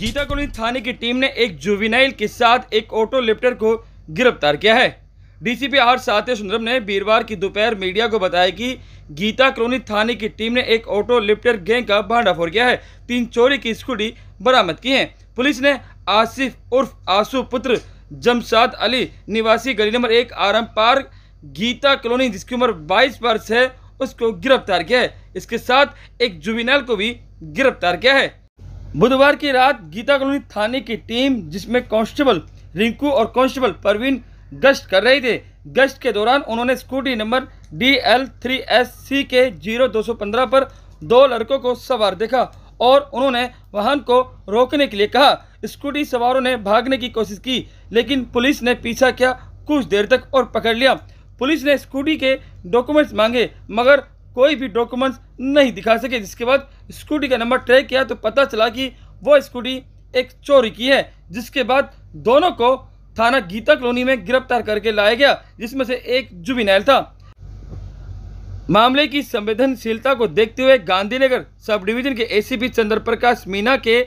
Gita colony थाने की team ने एक जुविनाइल के साथ एक ऑटो लिफ्टर को गिरफ्तार किया है डीसीपी आर सात्य सुंदरम ने वीरवार की दोपहर मीडिया को बताया कि गीता कॉलोनी थाने की टीम ने एक ऑटो लिफ्टर गैंग का भांडाफोड़ किया है तीन चोरी की स्कूटी बरामद की है पुलिस ने आसिफ उर्फ आसू पुत्र जमशाद अली निवासी गली नंबर एक आरम पार्क गीता कॉलोनी जिसकी उम्र बाईस वर्ष है उसको गिरफ्तार किया है इसके साथ एक जुबिनल को भी गिरफ्तार किया है बुधवार की रात गीता कॉलोनी थाने की टीम जिसमें कांस्टेबल रिंकू और कांस्टेबल परवीन गश्त कर रहे थे गश्त के दौरान उन्होंने scooty number D L three S C K zero दो सौ पंद्रह पर दो लड़कों को सवार देखा और उन्होंने वाहन को रोकने के लिए कहा स्कूटी सवारों ने भागने की कोशिश की लेकिन पुलिस ने पीछा किया कुछ देर तक और पकड़ लिया पुलिस ने स्कूटी के डॉक्यूमेंट्स मांगे मगर कोई भी डॉक्यूमेंट्स नहीं दिखा सके जिसके बाद स्कूटी का नंबर ट्रैक किया तो पता चला कि वो स्कूटी एक चोरी की है जिसके बाद दोनों को थाना गीता कॉलोनी में गिरफ्तार करके लाया गया जिसमें से एक जुबिनैल था मामले की संवेदनशीलता को देखते हुए गांधीनगर सब डिवीजन के एसीपी चंद्र प्रकाश मीना के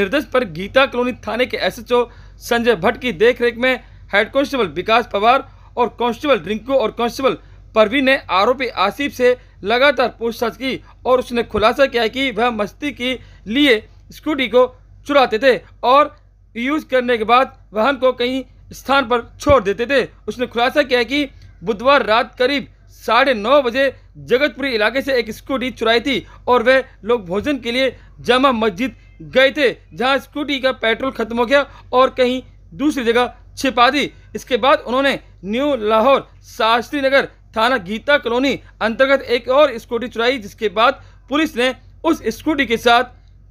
निर्देश पर गीता कॉलोनी थाने के एसएचओ संजय भट्ट की देखरेख में हेड कांस्टेबल विकास पवार और कांस्टेबल रिंकू और कांस्टेबल परवीन ने आरोपी आसिफ से लगातार पूछताछ की और उसने खुलासा किया कि वह मस्ती के लिए स्कूटी को चुराते थे और यूज करने के बाद वाहन को कहीं स्थान पर छोड़ देते थे उसने खुलासा किया कि बुधवार रात करीब साढ़े नौ बजे जगतपुरी इलाके से एक स्कूटी चुराई थी और वे लोग भोजन के लिए जामा मस्जिद गए थे जहां स्कूटी का पेट्रोल खत्म हो गया और कहीं दूसरी जगह छिपा दी इसके बाद उन्होंने न्यू लाहौर शास्त्री नगर थाना गीता कॉलोनी अंतर्गत एक और स्कूटी चुराई जिसके बाद पुलिस ने उस स्कूटी के साथ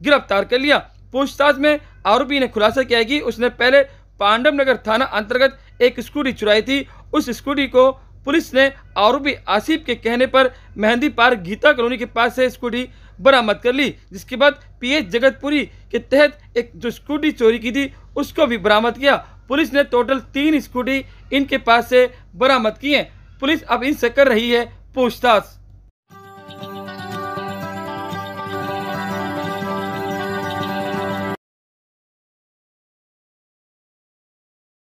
गिरफ्तार कर लिया पूछताछ में आरोपी ने खुलासा किया कि उसने पहले पांडव नगर थाना अंतर्गत एक स्कूटी चुराई थी उस स्कूटी को पुलिस ने आरोपी आसिफ के कहने पर मेहंदी पार्क गीता कॉलोनी के पास से स्कूटी बरामद कर ली जिसके बाद पीएच जगतपुरी के तहत एक जो स्कूटी चोरी की थी उसको भी बरामद किया पुलिस ने टोटल तीन स्कूटी इनके पास से बरामद की हैं पुलिस अब इनसे कर रही है पूछताछ